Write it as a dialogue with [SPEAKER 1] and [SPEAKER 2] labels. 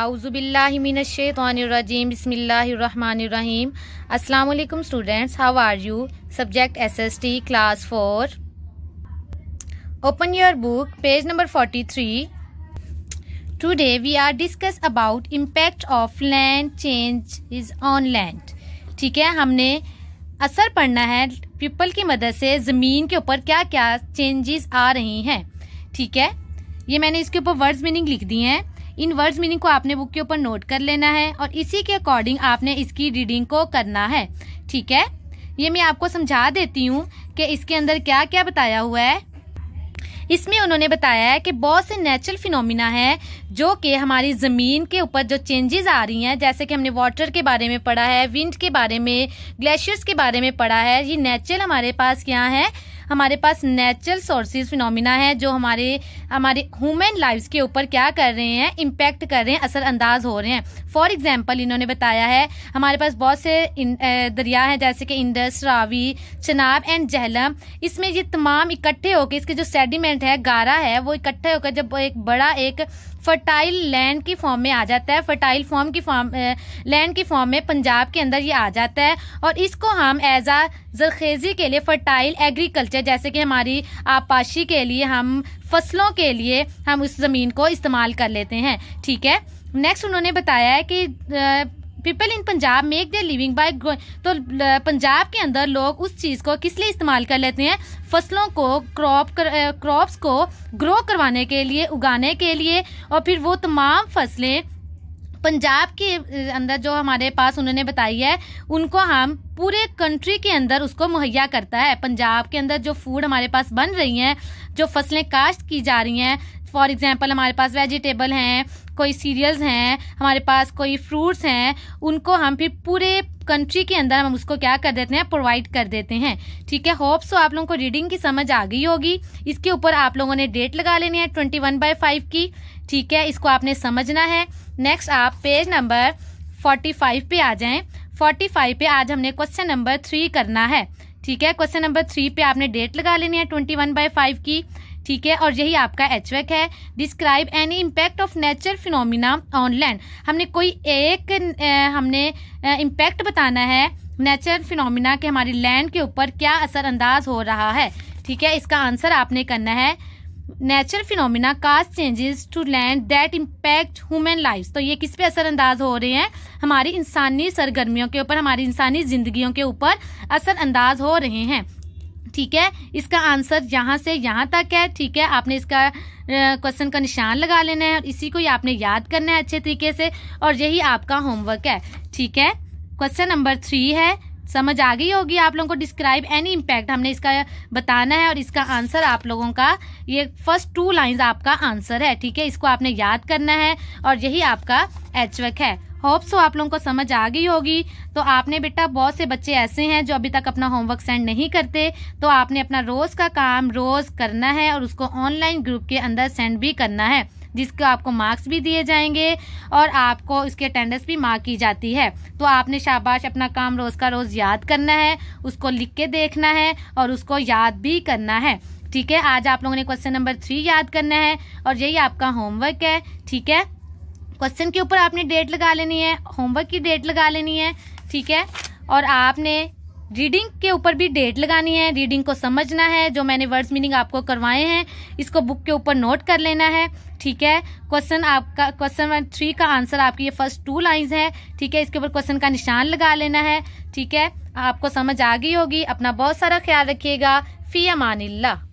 [SPEAKER 1] आउज़ुबिल्लाशैतरजीम बसमीम अल्लाम students how are you subject S S T class four open your book page number forty three today we are discuss about impact of land changes on land ठीक है हमने असर पढ़ना है people की मदद से ज़मीन के ऊपर क्या क्या चेंजेस आ रही हैं ठीक है ये मैंने इसके ऊपर वर्ड्स मीनिंग लिख दी हैं इन वर्ड्स मीनिंग को आपने बुक के ऊपर नोट कर लेना है और इसी के अकॉर्डिंग आपने इसकी रीडिंग को करना है ठीक है ये मैं आपको समझा देती हूँ कि इसके अंदर क्या क्या बताया हुआ है इसमें उन्होंने बताया है कि बहुत से नेचुरल फिनोमिना है जो कि हमारी ज़मीन के ऊपर जो चेंजेस आ रही हैं जैसे कि हमने वाटर के बारे में पढ़ा है विंड के बारे में ग्लेशियर्स के बारे में पढ़ा है ये नेचुरल हमारे पास क्या है हमारे पास नेचुरल सोर्सेज फिनोमिना है जो हमारे हमारे ह्यूमन लाइफ के ऊपर क्या कर रहे हैं इम्पैक्ट कर रहे हैं असरअंदाज हो रहे हैं फॉर एग्जाम्पल इन्होंने बताया है हमारे पास बहुत से दरिया हैं जैसे कि इंडस रावी चनाब एंड जहलम इसमें ये तमाम इकट्ठे होकर इसके जो सेडिमेंट है गारा है वो इकट्ठे होकर जब एक बड़ा एक फर्टाइल लैंड की फॉर्म में आ जाता है फर्टाइल फॉर्म की फॉर्म लैंड की फॉर्म में पंजाब के अंदर ये आ जाता है और इसको हम एज आ जरखेज़ी के लिए फर्टाइल एग्रीकल्चर जैसे कि हमारी आपाशी के लिए हम फसलों के लिए हम उस ज़मीन को इस्तेमाल कर लेते हैं ठीक है नेक्स्ट उन्होंने बताया है कि people in Punjab make their living by तो पंजाब के अंदर लोग उस चीज़ को किस लिए इस्तेमाल कर लेते हैं फसलों को क्रॉप कर, क्रॉप्स को ग्रो करवाने के लिए उगाने के लिए और फिर वो तमाम फसलें पंजाब के अंदर जो हमारे पास उन्होंने बताई है उनको हम पूरे कंट्री के अंदर उसको मुहैया करता है पंजाब के अंदर जो फूड हमारे पास बन रही हैं जो फसलें काश्त की जा रही हैं फॉर एग्जाम्पल हमारे पास वेजिटेबल हैं कोई सीरियल्स हैं हमारे पास कोई फ्रूट्स हैं उनको हम फिर पूरे कंट्री के अंदर हम उसको क्या कर देते हैं प्रोवाइड कर देते हैं ठीक है होप्स सो आप लोगों को रीडिंग की समझ आ गई होगी इसके ऊपर आप लोगों ने डेट लगा लेनी है ट्वेंटी वन बाई फाइव की ठीक है इसको आपने समझना है नेक्स्ट आप पेज नंबर फोर्टी फाइव पे आ जाएं फोर्टी फाइव पे आज हमने क्वेश्चन नंबर थ्री करना है ठीक है क्वेश्चन नंबर थ्री पे आपने डेट लगा लेनी है ट्वेंटी वन बाई फाइव की ठीक है और यही आपका एच है describe any impact of nature phenomena on land हमने कोई एक हमने इम्पैक्ट बताना है नेचर फिनोमिना के हमारी लैंड के ऊपर क्या असरअंदाज हो रहा है ठीक है इसका आंसर आपने करना है natural phenomena cause changes to land that impact human life तो ये किस पे असरअंदाज हो रहे हैं हमारी इंसानी सरगर्मियों के ऊपर हमारी इंसानी जिंदगियों के ऊपर असरअंदाज हो रहे हैं ठीक है इसका आंसर यहाँ से यहाँ तक है ठीक है आपने इसका क्वेश्चन का निशान लगा लेना है और इसी को आपने याद करना है अच्छे तरीके से और यही आपका होमवर्क है ठीक है क्वेश्चन नंबर थ्री है समझ आ गई होगी आप लोगों को डिस्क्राइब एनी इम्पैक्ट हमने इसका बताना है और इसका आंसर आप लोगों का ये फर्स्ट टू लाइन्स आपका आंसर है ठीक है इसको आपने याद करना है और यही आपका एचवर्क है होप्स सो आप लोगों को समझ आ गई होगी तो आपने बेटा बहुत से बच्चे ऐसे हैं जो अभी तक अपना होमवर्क सेंड नहीं करते तो आपने अपना रोज़ का काम रोज़ करना है और उसको ऑनलाइन ग्रुप के अंदर सेंड भी करना है जिसको आपको मार्क्स भी दिए जाएंगे और आपको इसके अटेंडेंस भी मार्क की जाती है तो आपने शाबाश अपना काम रोज़ का रोज़ याद करना है उसको लिख के देखना है और उसको याद भी करना है ठीक है आज आप लोगों ने क्वेश्चन नंबर थ्री याद करना है और यही आपका होमवर्क है ठीक है क्वेश्चन के ऊपर आपने डेट लगा लेनी है होमवर्क की डेट लगा लेनी है ठीक है और आपने रीडिंग के ऊपर भी डेट लगानी है रीडिंग को समझना है जो मैंने वर्ड्स मीनिंग आपको करवाए हैं इसको बुक के ऊपर नोट कर लेना है ठीक है क्वेश्चन आपका क्वेश्चन वन थ्री का आंसर आपकी ये फर्स्ट टू लाइंस है ठीक है इसके ऊपर क्वेश्चन का निशान लगा लेना है ठीक है आपको समझ आ गई होगी अपना बहुत सारा ख्याल रखिएगा फी अमानिल्ला